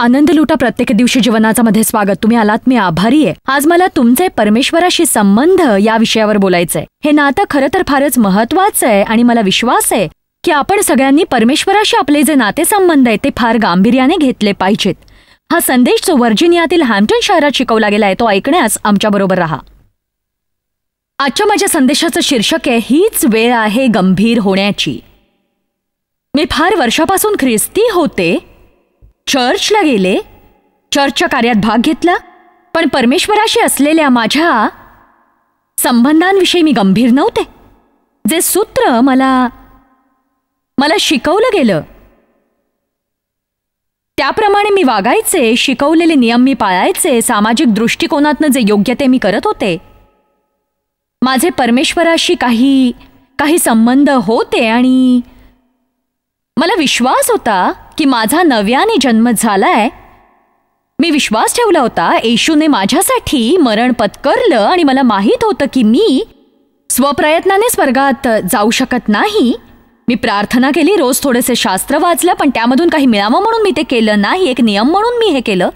आनंद लुटा प्रत्येक दिवशी मध्ये स्वागत तुम्ही आलात मी आभारी आहे आज मला तुमचे परमेश्वराशी संबंध या विषयावर बोलायचंय हे नातं खरं तर फारच महत्वाचं आहे आणि मला विश्वास आहे की आपण सगळ्यांनी परमेश्वराशी आपले जे नाते संबंध आहे ते फार गांभीर्याने घेतले पाहिजेत हा संदेश जो व्हर्जिनियातील हॅम्प्टन शहरात शिकवला गेलाय तो ऐकण्यास आमच्याबरोबर राहा आजच्या माझ्या संदेशाचं शीर्षक आहे हीच वेळ आहे गंभीर होण्याची मी फार वर्षापासून ख्रिस्ती होते चर्चला गेले चर्चच्या कार्यात भाग घेतला पण परमेश्वराशी असलेल्या माझ्या संबंधांविषयी मी गंभीर नव्हते जे सूत्र मला मला शिकवलं गेलं त्याप्रमाणे मी वागायचे शिकवलेले नियम मी पाळायचे सामाजिक दृष्टिकोनातनं जे योग्य ते मी करत होते माझे परमेश्वराशी काही काही संबंध होते आणि मला विश्वास होता की माझा नव्याने जन्म झालाय मी विश्वास ठेवला होता येशूने माझ्यासाठी मरण पत्करलं आणि मला माहीत होतं की मी स्वप्रयत्नाने स्वर्गात जाऊ शकत नाही मी प्रार्थना केली रोज थोडेसे शास्त्र वाचलं पण त्यामधून काही मिळावं म्हणून मी ते केलं नाही एक नियम म्हणून मी हे केलं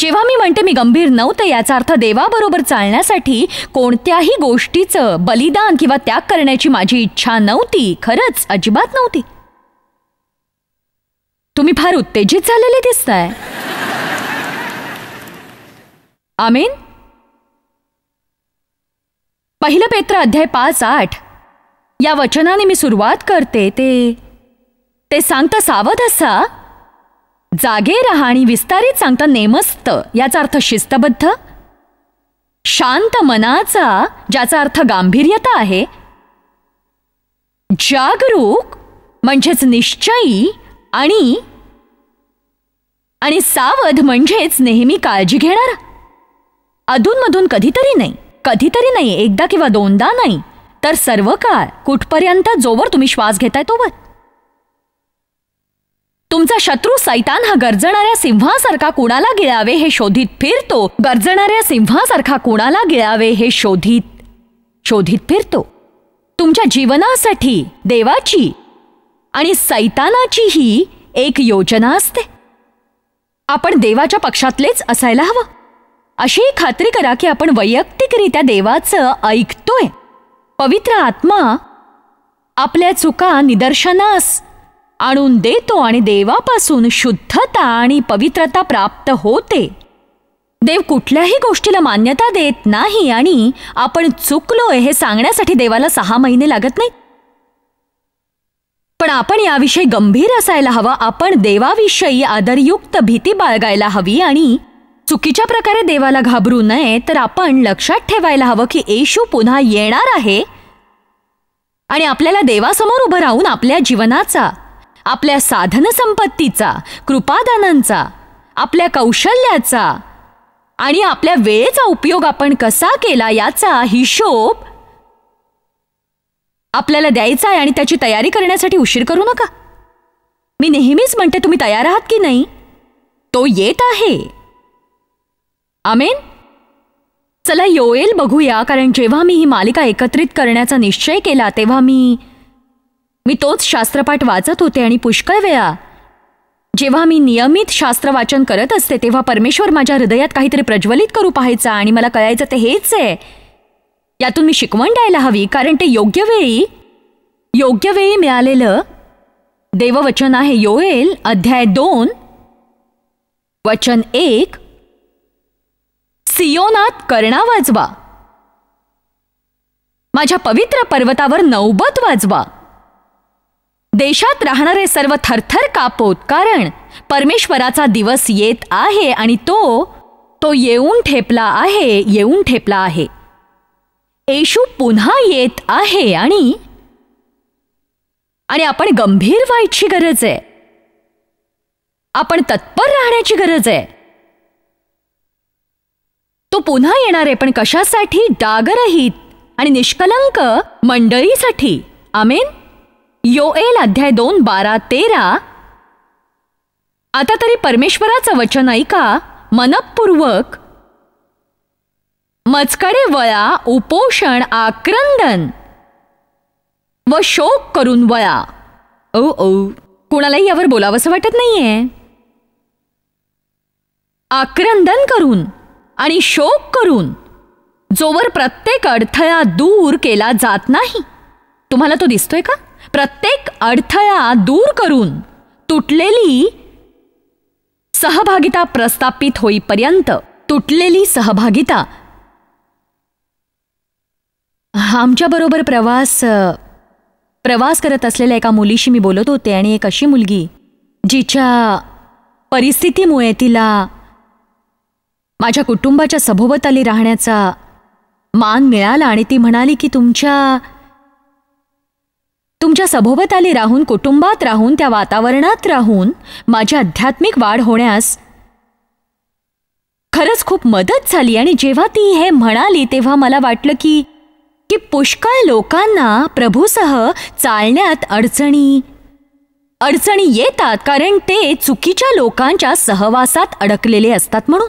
जेव्हा मी म्हणते मी गंभीर नव्हते याचा अर्थ देवाबरोबर चालण्यासाठी कोणत्याही गोष्टीचं बलिदान किंवा त्याग करण्याची माझी इच्छा नव्हती खरंच अजिबात नव्हती तुम्ही फार उत्तेजित झालेले दिसताय आमीन पहिलं पेत्र अध्याय पाच आठ या वचनाने मी सुरुवात करते ते ते सांगता सावध असा जागे राहा आणि विस्तारित सांगता नेमस्त याचा अर्थ शिस्तबद्ध शांत मनाचा ज्याचा अर्थ गांभीर्यता आहे जागरूक म्हणजेच निश्चयी आणि आणि सावध म्हणजेच नेहमी काळजी घेणार अधूनमधून कधीतरी नाही कधीतरी नाही एकदा किंवा दोनदा नाही तर सर्व काळ कुठपर्यंत जोवर तुम्ही श्वास घेताय तोवर तुमचा शत्रू सैतान हा गरजणाऱ्या सिंहासारखा कुणाला गिळावे हे शोधित फिरतो गरजणाऱ्या सिंहासारखा कुणाला गिळावे हे शोधित शोधित फिरतो तुमच्या जीवनासाठी देवाची आणि सैतानाची ही एक योजना असते आपण देवाच्या पक्षातलेच असायला हवं अशी खात्री करा की आपण वैयक्तिकरित्या देवाचं ऐकतोय पवित्र आत्मा आपल्या चुका निदर्शनास आणून देतो आणि देवापासून शुद्धता आणि पवित्रता प्राप्त होते देव कुठल्याही गोष्टीला मान्यता देत नाही आणि आपण चुकलोय हे सांगण्यासाठी देवाला सहा महिने लागत नाही पण आपण याविषयी गंभीर असायला हवं आपण देवाविषयी आदरयुक्त भीती बाळगायला हवी आणि चुकीच्या प्रकारे देवाला घाबरू नये तर आपण लक्षात ठेवायला हवं की येशू पुन्हा येणार आहे आणि आपल्याला देवासमोर उभं राहून आपल्या जीवनाचा आपल्या साधनसंपत्तीचा कृपादानांचा आपल्या कौशल्याचा आणि आपल्या वेळेचा उपयोग आपण कसा केला याचा हिशोब आपल्याला द्यायचा आहे आणि त्याची तयारी करण्यासाठी उशीर करू नका मी नेहमीच म्हणते तुम्ही तयार आहात की नाही तो येत आहे आमेन चला योएल बघूया कारण जेव्हा मी ही मालिका एकत्रित करण्याचा निश्चय केला तेव्हा मी मी तोच शास्त्रपाठ वाचत होते आणि पुष्कळ वेळा जेव्हा मी नियमित शास्त्र वाचन करत असते तेव्हा परमेश्वर माझ्या हृदयात काहीतरी प्रज्वलित करू पाहायचा आणि मला कळायचं ते हेच आहे यातून मी शिकवण द्यायला हवी कारण ते योग्य वेळी योग्य वेळी मिळालेलं देववचन आहे योएल अध्याय दोन वचन एक सियोनात कर्णा वाजवा माझ्या पवित्र पर्वतावर नौबत वाजवा देशात राहणारे सर्व थरथर कापोत कारण परमेश्वराचा दिवस येत आहे आणि तो तो येऊन ठेपला आहे येऊन ठेपला आहे येशू पुन्हा येत आहे आणि आणि आपण गंभीर व्हायची गरज आहे आपण तत्पर राहण्याची गरज आहे तो पुन्हा येणार आहे पण कशासाठी डागरहित आणि निष्कलंक मंडळीसाठी आमेन योएल अध्याय दोन बारा तेरा आता तरी परमेश्वराचं वचन ऐका मनपूर्वक मजकडे वळा उपोषण आक्रंदन व शोक करून वळा ओ ओ, कुणालाही यावर बोलावंसं वाटत नाहीये आक्रंदन करून आणि शोक करून जोवर प्रत्येक अडथळा दूर केला जात नाही तुम्हाला तो दिसतोय का प्रत्येक अडथळा दूर करून तुटलेली सहभागिता प्रस्थापित होईपर्यंत तुटलेली सहभागिता आमच्याबरोबर प्रवास प्रवास करत असलेल्या एका मुलीशी मी बोलत होते आणि एक अशी मुलगी जिच्या परिस्थितीमुळे तिला माझ्या कुटुंबाच्या सभोवताली राहण्याचा मान मिळाला आणि ती म्हणाली की तुमच्या तुमच्या सभोवताली राहून कुटुंबात राहून त्या वातावरणात राहून माझी आध्यात्मिक वाढ होण्यास खरंच खूप मदत झाली आणि जेव्हा ती हे म्हणाली तेव्हा मला वाटलं की की पुष्कळ लोकांना प्रभूसह चालण्यात अडचणी अडचणी येतात कारण ते चुकीच्या लोकांच्या सहवासात अडकलेले असतात म्हणून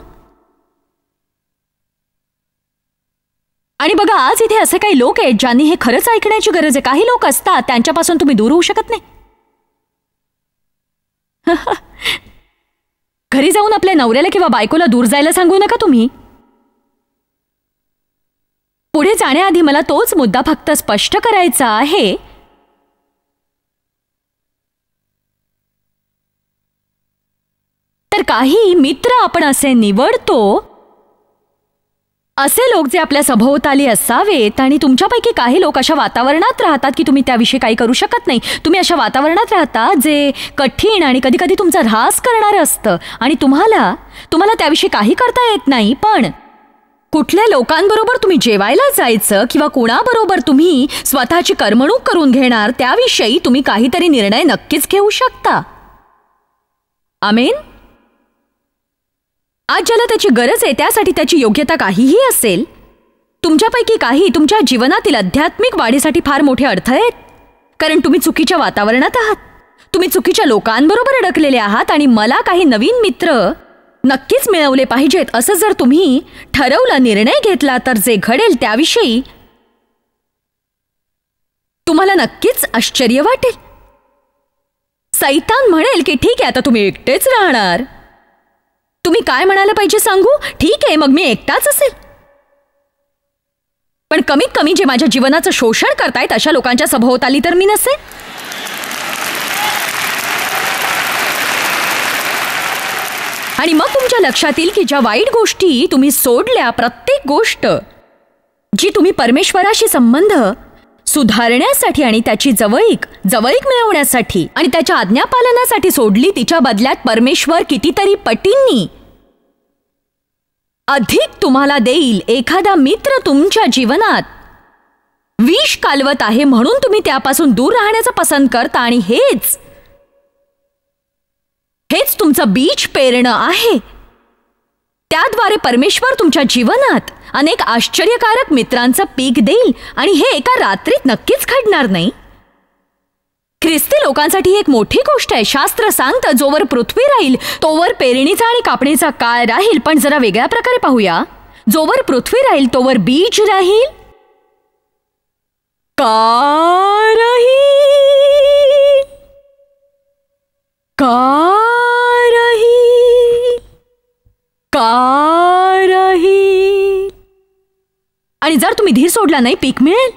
आणि बघा आज इथे असे काही लोक आहेत ज्यांनी हे खरंच ऐकण्याची गरज आहे काही लोक असतात त्यांच्यापासून तुम्ही दूर होऊ शकत नाही घरी जाऊन आपल्या नवऱ्याला किंवा बायकोला दूर जायला सांगू नका तुम्ही पुढे जाण्याआधी मला तोच मुद्दा फक्त स्पष्ट करायचा आहे तर काही मित्र आपण असे निवडतो असे लोक जे आपल्या सभोवताली असावेत आणि तुमच्यापैकी काही लोक अशा वातावरणात राहतात की तुम्ही त्याविषयी काही करू शकत नाही तुम्ही अशा वातावरणात राहता जे कठीण आणि कधीकधी तुमचा ऱ्हास करणारं असतं आणि तुम्हाला तुम्हाला त्याविषयी काही करता येत नाही पण कुठल्या लोकांबरोबर तुम्ही जेवायला जायचं किंवा कोणाबरोबर तुम्ही स्वतःची करमणूक करून घेणार त्याविषयी तुम्ही काहीतरी निर्णय नक्कीच घेऊ शकता आमेन आज ज्याला त्याची गरज आहे त्यासाठी त्याची योग्यता काहीही असेल तुमच्यापैकी काही तुमच्या जीवनातील आध्यात्मिक वाढीसाठी फार मोठे अडथळे आहेत कारण तुम्ही चुकीच्या वातावरणात आहात तुम्ही चुकीच्या लोकांबरोबर अडकलेले आहात आणि मला काही नवीन मित्र नक्कीच मिळवले पाहिजेत असं जर तुम्ही ठरवला निर्णय घेतला तर जे घडेल त्याविषयी तुम्हाला नक्कीच आश्चर्य वाटेल सैतान म्हणेल की ठीक आहे आता तुम्ही एकटेच राहणार तुम्ही काय म्हणायला पाहिजे सांगू ठीक आहे मग मी एकटाच असेल पण कमीत कमी जे माझ्या जीवनाचं शोषण करतायत अशा लोकांच्या सभोवताली तर मी नसेल आणि मग तुमच्या लक्षात येईल की ज्या वाईट गोष्टी तुम्ही सोडल्या प्रत्येक गोष्ट जी तुम्ही परमेश्वराशी संबंध सुधारण्यासाठी आणि त्याची जवळीक जवळीक मिळवण्यासाठी आणि त्याच्या आज्ञापालनासाठी सोडली तिच्या बदल्यात परमेश्वर कितीतरी पटींनी अधिक तुम्हाला देईल एखादा मित्र तुमच्या जीवनात विष कालवत आहे म्हणून तुम्ही त्यापासून दूर राहण्याचं पसंत करता आणि हेच हेच तुमचं बीज पेरणं आहे त्याद्वारे परमेश्वर तुमच्या जीवनात अनेक आश्चर्यकारक मित्रांचं पीक देईल आणि हे एका रात्रीत नक्कीच घडणार नाही ख्रिस्ती लोकांसाठी एक मोठी गोष्ट आहे शास्त्र सांगतं जोवर पृथ्वी राहील तोवर पेरणीचा आणि कापणीचा काळ राहील पण जरा वेगळ्या प्रकारे पाहूया जोवर पृथ्वी राहील तोवर बीज राहील का राहील का का आणि जर तुम्ही धीर सोडला नाही पीक मिळेल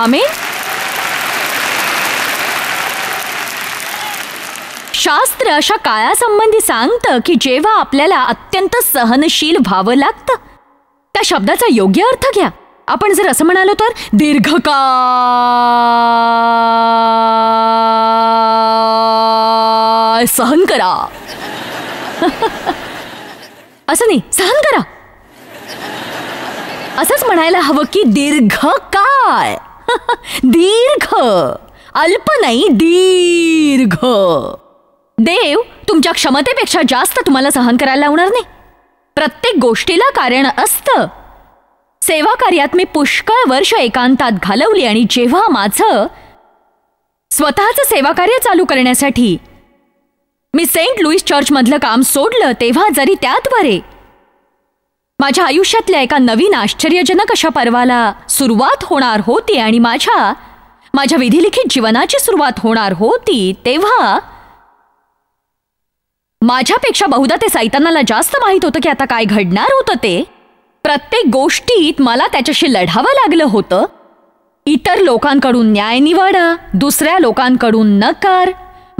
आमेन शास्त्र अशा काळासंबंधी सांगतं की जेव्हा आपल्याला अत्यंत सहनशील व्हावं लागतं त्या शब्दाचा योग्य अर्थ घ्या आपण जर असं म्हणालो तर दीर्घकाळ सहन करा असं नाही सहन करा असंच म्हणायला हवं की दीर्घ काय दीर्घ अल्प नाही दीर्घ देव तुमच्या क्षमतेपेक्षा जास्त तुम्हाला सहन करायला लावणार नाही प्रत्येक गोष्टीला कारण असतं सेवा कार्यात मी पुष्कळ वर्ष एकांतात घालवली आणि जेव्हा माझं स्वतःचं सेवाकार्य चालू करण्यासाठी मी सेंट लुईस चर्चमधलं काम सोडलं तेव्हा जरी त्यात बरे माझ्या आयुष्यातल्या एका नवीन आश्चर्यजनक अशा पर्वाला सुरुवात होणार होती आणि माझ्या माझ्या विधिलिखित जीवनाची सुरुवात होणार होती तेव्हा माझ्यापेक्षा बहुधा ते सैतानाला जास्त माहीत होतं की आता काय घडणार होतं ते प्रत्येक गोष्टीत मला त्याच्याशी लढावं लागलं होतं इतर लोकांकडून न्याय निवाडा दुसऱ्या लोकांकडून नकार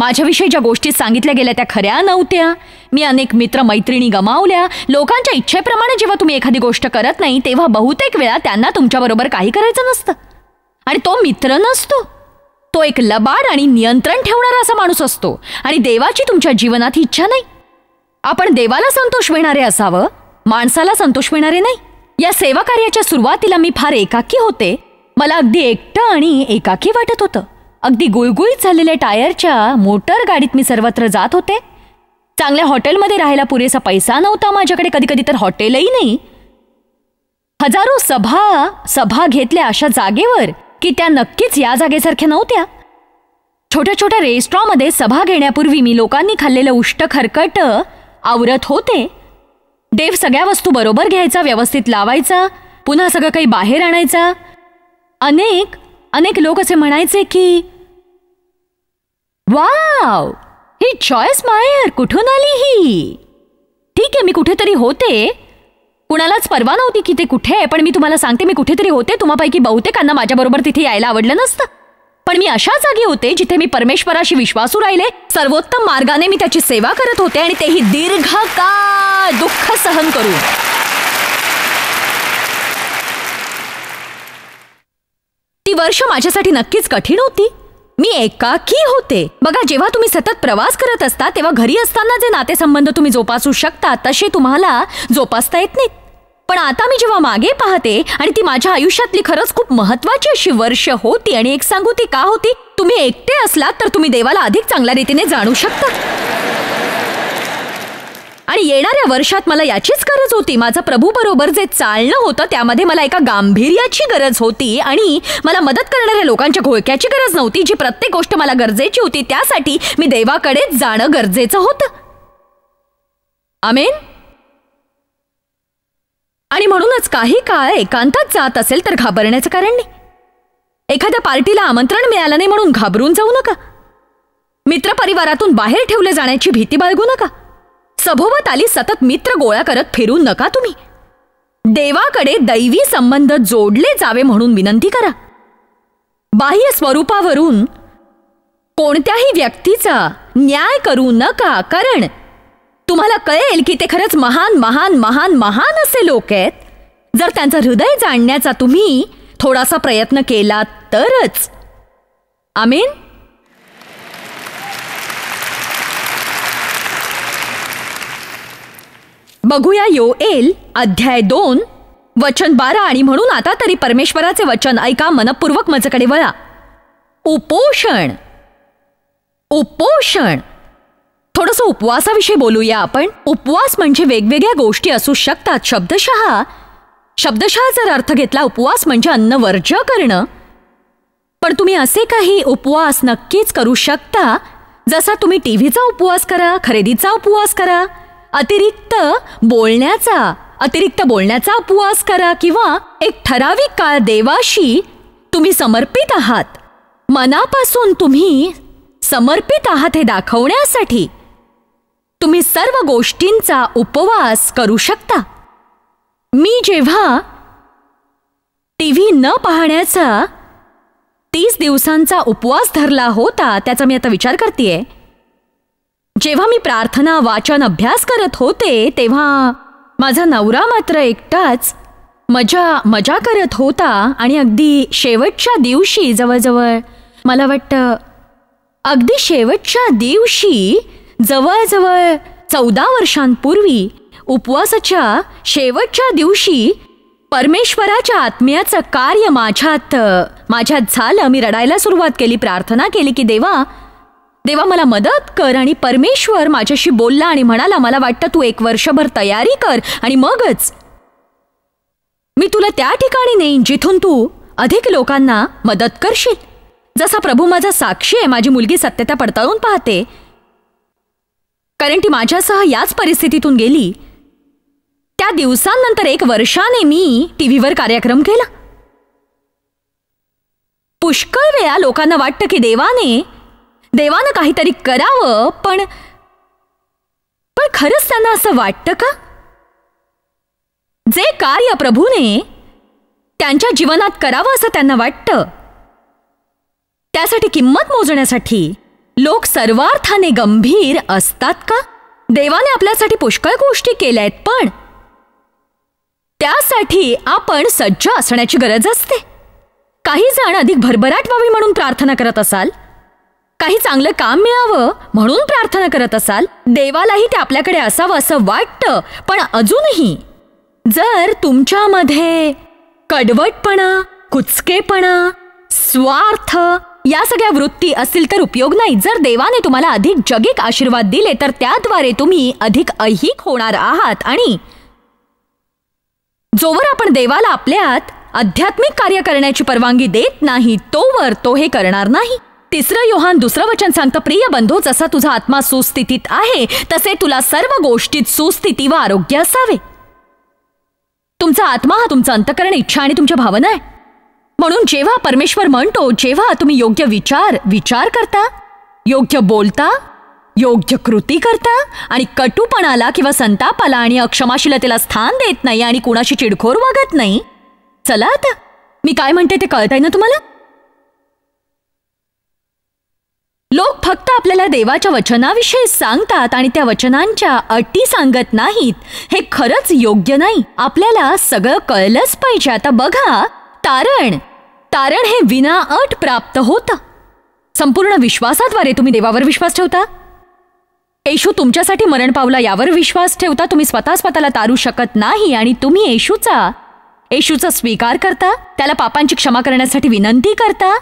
माझ्याविषयी ज्या गोष्टी सांगितल्या गेल्या त्या खऱ्या नव्हत्या मी अनेक मित्र मैत्रिणी गमावल्या लोकांच्या इच्छेप्रमाणे जेव्हा तुम्ही एखादी गोष्ट करत नाही तेव्हा बहुतेक वेळा त्यांना तुमच्याबरोबर काही करायचं नसतं आणि तो मित्र नसतो तो एक लबाड आणि नियंत्रण ठेवणारा असा माणूस असतो आणि देवाची तुमच्या जीवनात इच्छा नाही आपण देवाला संतोष मिळणारे असावं माणसाला संतोष मिळणारे नाही या सेवा कार्याच्या सुरुवातीला मी फार एकाकी होते मला अगदी एकटं आणि एकाकी वाटत होतं अगदी गुळगुळीत झालेल्या टायरच्या मोटर गाडीत मी सर्वत्र जात होते चांगल्या हॉटेलमध्ये राहायला पुरेसा पैसा नव्हता माझ्याकडे कधी कधी तर हॉटेलही नाही हजारो सभा सभा घेतल्या अशा जागेवर की त्या नक्कीच या जागेसारख्या नव्हत्या छोट्या छोट्या रेस्टॉरमध्ये सभा घेण्यापूर्वी मी लोकांनी खाल्लेलं उष्ट खरकट आवरत होते देव सगळ्या वस्तू बरोबर घ्यायचा व्यवस्थित लावायचा पुन्हा सगळं काही बाहेर आणायचा अनेक अनेक लोक असे म्हणायचे की वाव ही चॉईस मायर कुठून आली ही ठीक आहे मी कुठेतरी होते कुणालाच परवा नव्हती की ते कुठे आहे पण मी तुम्हाला सांगते मी कुठेतरी होते तुम्हापैकी बहुतेकांना माझ्याबरोबर तिथे यायला आवडलं नसतं पण मी अशा जागी होते जिथे मी परमेश्वराशी विश्वासू राहिले सर्वोत्तम मार्गाने मी त्याची सेवा करत होते आणि तेही दीर्घ का दुःख सहन करू ती वर्ष माझ्यासाठी नक्कीच कठीण होती मी एकाकी होते बघा जेव्हा तुम्ही सतत प्रवास करत असता तेव्हा घरी असताना जे नातेसंबंध तुम्ही जोपासू शकता तसे तुम्हाला जोपासता येत नाहीत पण आता मी जेव्हा मागे पाहते आणि ती माझ्या आयुष्यातली खरंच खूप महत्वाची अशी वर्ष होती आणि एक सांगू ती का होती तुम्ही एकटे असलात तर तुम्ही देवाला अधिक चांगल्या रीतीने जाणू शकता आणि येणाऱ्या वर्षात मला याचीच गरज होती माझं प्रभू बरोबर जे चालणं होतं त्यामध्ये मला एका गांभीर्याची गरज होती आणि मला मदत करणाऱ्या लोकांच्या घोळक्याची गरज नव्हती जी प्रत्येक गोष्ट मला गरजेची होती त्यासाठी मी देवाकडे जाणं गरजेचं होतं आमेन आणि म्हणूनच काही काळ एकांतात जात असेल तर घाबरण्याचं कारण नाही एखाद्या पार्टीला आमंत्रण मिळालं नाही म्हणून घाबरून जाऊ नका मित्रपरिवारातून बाहेर ठेवले जाण्याची भीती बाळगू नका सभोवताली सतत मित्र गोळा करत फिरू नका तुम्ही देवाकडे दैवी संबंध जोडले जावे म्हणून विनंती करा बाह्य स्वरूपावरून कोणत्याही व्यक्तीचा न्याय करू नका कारण तुम्हाला कळेल की ते खरंच महान महान महान महान असे लोक आहेत जर त्यांचं हृदय जाणण्याचा तुम्ही थोडासा प्रयत्न केला तरच आमीन बघूया एल अध्याय दोन वचन बारा आणि म्हणून आता तरी परमेश्वराचे वचन ऐका मनपूर्वक माझ्याकडे वळा उपोषण उपोषण थोडंसं उपवासाविषयी बोलूया आपण उपवास म्हणजे वेगवेगळ्या गोष्टी असू शकतात शब्दशहा शब्दशहा जर अर्थ घेतला उपवास म्हणजे अन्न वर्ज करणं पण तुम्ही असे काही उपवास नक्कीच करू शकता जसा तुम्ही टीव्हीचा उपवास करा खरेदीचा उपवास करा अतिरिक्त बोलण्याचा अतिरिक्त बोलण्याचा उपवास करा किंवा एक ठराविक काळ देवाशी तुम्ही समर्पित आहात मनापासून तुम्ही समर्पित आहात हे दाखवण्यासाठी तुम्ही सर्व गोष्टींचा उपवास करू शकता मी जेव्हा टी व्ही न पाहण्याचा तीस दिवसांचा उपवास धरला होता त्याचा मी आता विचार करते जेव्हा मी प्रार्थना वाचन अभ्यास करत होते तेव्हा माझा नवरा मात्र एकटाच मजा मजा करत होता आणि अगदी शेवटच्या दिवशी जवळजवळ मला वाटतं अगदी शेवटच्या दिवशी जवळजवळ चौदा वर्षांपूर्वी उपवासाच्या शेवटच्या दिवशी परमेश्वराच्या आत्म्याचं कार्य माझ्यात माझ्यात झालं मी रडायला सुरुवात केली प्रार्थना केली की देवा देवा मला मदत कर आणि परमेश्वर माझ्याशी बोलला आणि म्हणाला मला वाटतं तू एक वर्षभर तयारी कर आणि मगच मी तुला त्या ठिकाणी नेईन जिथून तू अधिक लोकांना मदत करशील जसा प्रभू माझा साक्षी आहे माझी मुलगी सत्यता पडताळून पाहते कारण ती माझ्यासह याच परिस्थितीतून गेली त्या दिवसांनंतर एक वर्षाने मी टी व्हीवर कार्यक्रम केला पुष्कळ वेळा लोकांना वाटतं की देवाने देवानं काहीतरी करावं पण पण खरंच त्यांना असं वाटतं का जे कार्य प्रभूने त्यांच्या जीवनात करावं असं त्यांना वाटतं त्यासाठी किंमत मोजण्यासाठी लोक सर्वार्थाने गंभीर असतात का देवाने आपल्यासाठी पुष्कळ गोष्टी केल्या आहेत पण त्यासाठी आपण सज्ज असण्याची गरज असते काही जण अधिक भरभराट व्हावी म्हणून प्रार्थना करत असाल काही चांगलं काम मिळावं म्हणून प्रार्थना करत असाल देवालाही ते आपल्याकडे असावं असं वाटतं पण अजूनही जर तुमच्यामध्ये कडवटपणा कुचकेपणा स्वार्थ या सगळ्या वृत्ती असतील तर उपयोग नाही जर देवाने तुम्हाला अधिक जगिक आशीर्वाद दिले तर त्याद्वारे तुम्ही अधिक ऐहिक होणार आहात आणि जोवर आपण देवाला आपल्यात आध्यात्मिक कार्य करण्याची परवानगी देत नाही तोवर तो हे करणार नाही तिसरं योहान दुसरं वचन सांगतं प्रिय बंधू जसा तुझा आत्मा सुस्थितीत आहे तसे तुला सर्व गोष्टीत सुस्थिती व आरोग्य असावे तुमचा आत्मा हा तुमचं अंतकरण इच्छा आणि तुमच्या भावना आहे म्हणून जेव्हा परमेश्वर म्हणतो जेव्हा तुम्ही योग्य विचार विचार करता योग्य बोलता योग्य कृती करता आणि कटुपणाला किंवा संतापाला आणि अक्षमाशीलतेला स्थान देत नाही आणि कुणाशी चिडखोर वागत नाही चला आता मी काय म्हणते ते कळत आहे ना तुम्हाला फक्त आपल्याला देवाच्या वचनाविषयी सांगतात आणि त्या वचनांच्या अटी सांगत नाहीत हे खरंच योग्य नाही आपल्याला सगळं कळलंच पाहिजे आता बघा तारण तारण हे विना अट प्राप्त होतं संपूर्ण विश्वासाद्वारे तुम्ही देवावर विश्वास ठेवता येशू तुमच्यासाठी मरण पावला यावर विश्वास ठेवता तुम्ही स्वतः स्वतःला तारू शकत नाही आणि तुम्ही येशूचा येशूचा स्वीकार करता त्याला पापांची क्षमा करण्यासाठी विनंती करता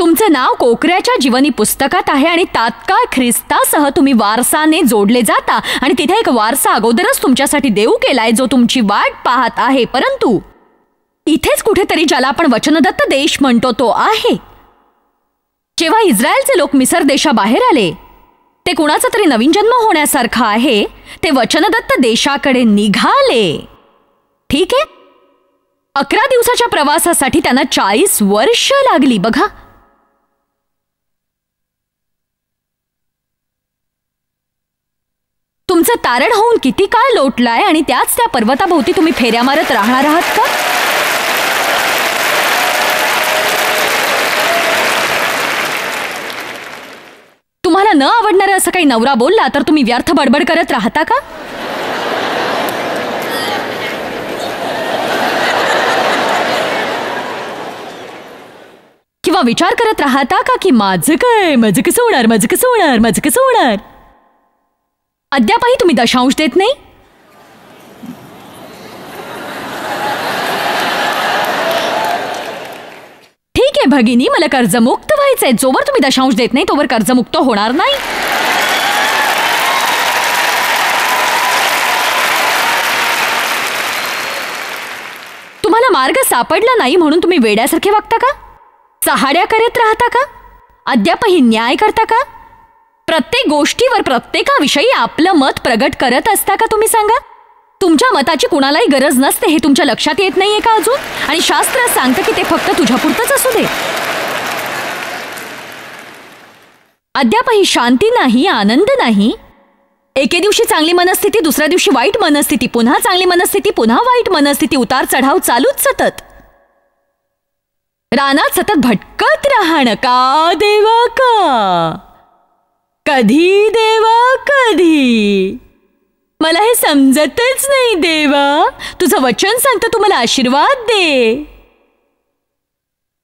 तुमचं नाव कोकऱ्याच्या जीवनी पुस्तकात आहे आणि तात्काळ ख्रिस्तासह तुम्ही वारसाने जोडले जाता आणि तिथे एक वारसा अगोदरच तुमच्यासाठी देऊ केलाय जो तुमची वाट पाहत आहे परंतु इथेच कुठेतरी ज्याला आपण वचनदत्त देश म्हणतो तो आहे जेव्हा इस्रायलचे लोक मिसर देशाबाहेर आले ते कुणाचा तरी नवीन जन्म होण्यासारखा आहे ते वचनदत्त देशाकडे निघाले ठीक आहे अकरा दिवसाच्या प्रवासासाठी त्यांना चाळीस वर्ष लागली बघा तुमचं तारण होऊन किती काळ लोटलाय आणि त्याच त्या पर्वताभोवती तुम्ही फेऱ्या मारत राहणार आहात का तुम्हाला न आवडणार असं काही नवरा बोलला तर तुम्ही व्यर्थ बडबड करत राहता का किंवा विचार करत राहता का की माझं काय माझं कसं होणार माझं कसं होणार माझं कसं होणार अद्यापही तुम्ही दशांश देत नाही ठीक आहे भगिनी मला कर्जमुक्त व्हायचंय जोवर तुम्ही दशांश देत नाही तोवर कर्जमुक्त होणार नाही तुम्हाला मार्ग सापडला नाही म्हणून तुम्ही वेड्यासारखे वागता का सहाड्या करत राहता का अद्यापही न्याय करता का प्रत्येक गोष्टीवर प्रत्येकाविषयी आपलं मत प्रगट करत असता का तुम्ही सांगा तुमच्या मताची कुणालाही गरज नसते हे तुमच्या लक्षात येत नाहीये का अजून आणि शास्त्र सांगतं की ते फक्त तुझ्यापुरतंच असू दे अद्यापही शांती नाही आनंद नाही एके दिवशी चांगली मनस्थिती दुसऱ्या दिवशी वाईट मनस्थिती पुन्हा चांगली मनस्थिती पुन्हा वाईट मनस्थिती उतार चढाव चालूच सतत रानात सतत भटकत राहणं का देवा का कधी देवा कधी मला हे समजतच नाही देवा तुझं वचन सांगतं तू मला आशीर्वाद दे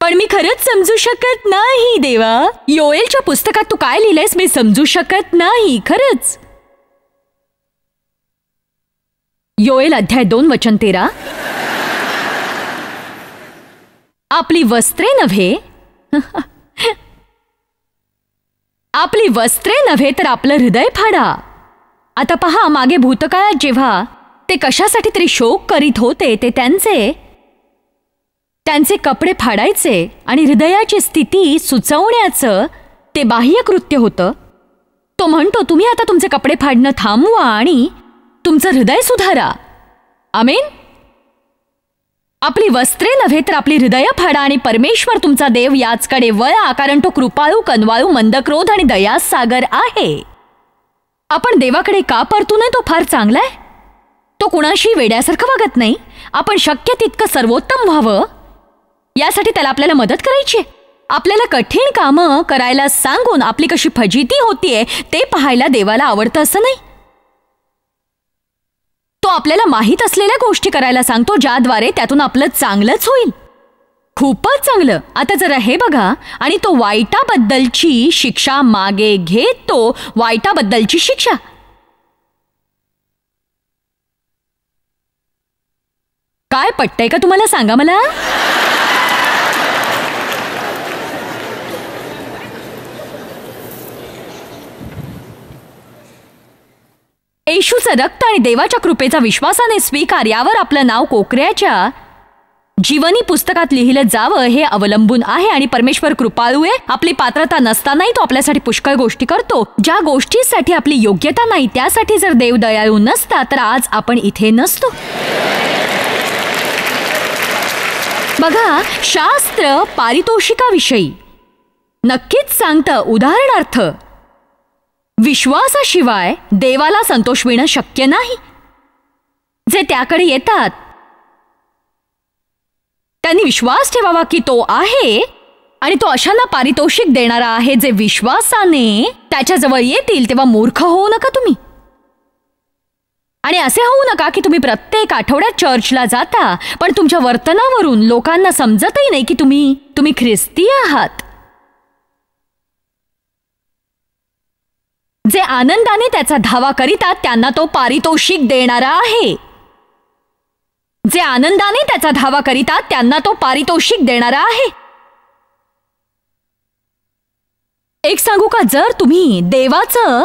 पण मी खरंच समजू शकत नाही देवा योएलच्या पुस्तकात तू काय लिहिलंयस मी समजू शकत नाही खरंच योएल अध्याय दोन वचन तेरा आपली वस्त्रे नव्हे आपली वस्त्रे नव्हे तर आपलं हृदय फाडा आता पहा मागे भूतकाळात जेव्हा ते कशासाठी तरी शोक करीत होते ते त्यांचे त्यांचे कपडे फाडायचे आणि हृदयाची स्थिती सुचवण्याचं ते बाह्य कृत्य होतं तो म्हणतो तुम्ही आता तुमचे कपडे फाडणं थांबवा आणि तुमचं हृदय सुधारा आमीन आपली वस्त्रे नव्हे तर आपली हृदय फाडा आणि परमेश्वर तुमचा देव याचकडे वळा कारण तो कृपाळू कनवाळू मंदक्रोध आणि दया सागर आहे आपण देवाकडे का परतू नये तो फार चांगला आहे तो कुणाशी वेड्यासारखं वागत नाही आपण शक्य तितकं सर्वोत्तम व्हावं यासाठी त्याला आपल्याला मदत करायची आपल्याला कठीण कामं करायला सांगून आपली कशी फजिती होतीये ते पाहायला देवाला आवडतं असं नाही तो आपल्याला माहीत असलेल्या गोष्टी करायला सांगतो ज्याद्वारे त्यातून आपलं चांगलंच होईल खूपच चांगलं आता जरा हे बघा आणि तो वाईटाबद्दलची शिक्षा मागे घेत तो वाईटाबद्दलची शिक्षा काय पटतंय का तुम्हाला सांगा मला येशूचं रक्त आणि देवाच्या कृपेचा विश्वासाने स्वीकार यावर आपलं नाव कोकऱ्याच्या जीवनी पुस्तकात लिहिलं जावं हे अवलंबून आहे आणि परमेश्वर कृपाळू आहे आपली पात्रता नसतानाही तो आपल्यासाठी पुष्कळ गोष्टी करतो ज्या गोष्टीसाठी आपली योग्यता नाही त्यासाठी जर देव दयाळू नसता तर आज आपण इथे नसतो बघा शास्त्र पारितोषिकाविषयी नक्कीच सांगतं उदाहरणार्थ विश्वासाशिवाय देवाला संतोष मिळणं शक्य नाही जे त्याकडे येतात त्यांनी विश्वास ठेवावा की तो आहे आणि तो अशांना पारितोषिक देणारा आहे जे विश्वासाने त्याच्याजवळ येतील तेव्हा मूर्ख होऊ नका तुम्ही आणि असे होऊ नका की तुम्ही प्रत्येक आठवड्यात चर्चला जाता पण तुमच्या वर्तनावरून लोकांना समजतही नाही की तुम्ही तुम्ही ख्रिस्ती आहात जे आनंदाने त्याचा धावा करीतात त्यांना तो पारितोषिक देणारा आहे जे आनंदाने त्याचा धावा करीतात त्यांना तो पारितोषिक देणारा आहे एक सांगू का जर तुम्ही देवाचं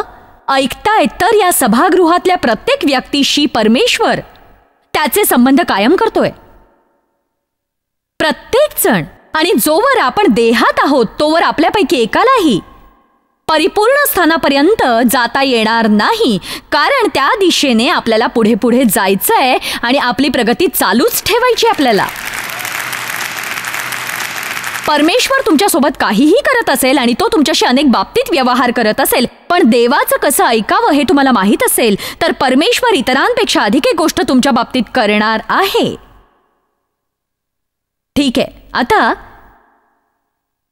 ऐकताय तर या सभागृहातल्या प्रत्येक व्यक्तीशी परमेश्वर त्याचे संबंध कायम करतोय प्रत्येक जण आणि जोवर आपण देहात आहोत तोवर आपल्यापैकी एकालाही परिपूर्ण स्थानापर्यंत जाता येणार नाही कारण त्या दिशेने आपल्याला पुढे पुढे जायचं आहे आणि आपली प्रगती चालूच ठेवायची आपल्याला परमेश्वर तुमच्यासोबत काहीही करत असेल आणि तो तुमच्याशी अनेक बाबतीत व्यवहार करत असेल पण देवाचं कसं ऐकावं हे तुम्हाला माहीत असेल तर परमेश्वर इतरांपेक्षा अधिक एक गोष्ट तुमच्या बाबतीत करणार आहे ठीक आहे आता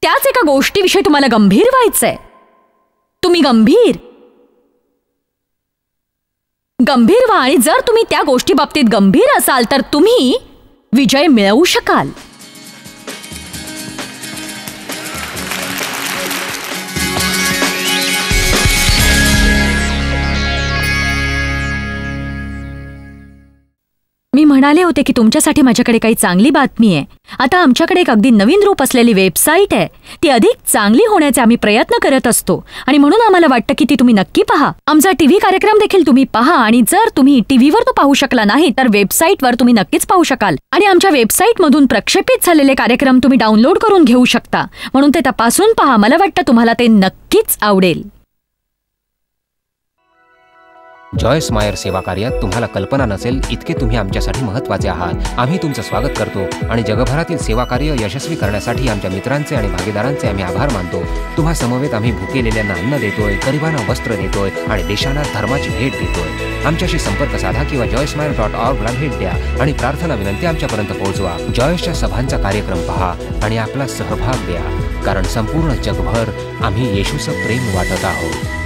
त्याच एका गोष्टीविषयी तुम्हाला गंभीर व्हायचं आहे तुम्ही गंभीर गंभीर व्हा आणि जर तुम्ही त्या गोष्टी बाबतीत गंभीर असाल तर तुम्ही विजय मिळवू शकाल मी म्हणाले होते की तुमच्यासाठी माझ्याकडे काही चांगली बातमी आहे आता आमच्याकडे एक अगदी नवीन रूप असलेली वेबसाईट आहे ती अधिक चांगली होण्याचे आम्ही प्रयत्न करत असतो आणि म्हणून आम्हाला वाटतं की ती तुम्ही नक्की पहा आमचा टीव्ही कार्यक्रम देखील तुम्ही पहा आणि जर तुम्ही टीव्हीवर तो पाहू शकला नाही तर वेबसाईटवर तुम्ही नक्कीच पाहू शकाल आणि आमच्या वेबसाईटमधून प्रक्षेपित झालेले कार्यक्रम तुम्ही डाउनलोड करून घेऊ शकता म्हणून ते तपासून पहा मला वाटतं तुम्हाला ते नक्कीच आवडेल जॉयस मायर सेवा कार्यात तुम्हाला कल्पना नसेल इतके तुम्ही आमच्यासाठी महत्त्वाचे आहात आम्ही तुमचं स्वागत करतो आणि जगभरातील सेवा कार्य यशस्वी करण्यासाठी आमच्या मित्रांचे आणि भागीदारांचे आम्ही आभार मानतो तुम्हा समवेत आम्ही भुकेलेल्यांना अन्न देतोय गरिबांना वस्त्र देतोय आणि देशांना धर्माची भेट देतोय आमच्याशी संपर्क साधा किंवा जॉयस मायर डॉट ला भेट द्या आणि प्रार्थना विनंती आमच्यापर्यंत पोहोचवा जॉयसच्या सभांचा कार्यक्रम पहा आणि आपला सहभाग द्या कारण संपूर्ण जगभर आम्ही येशूचं प्रेम वाटत आहोत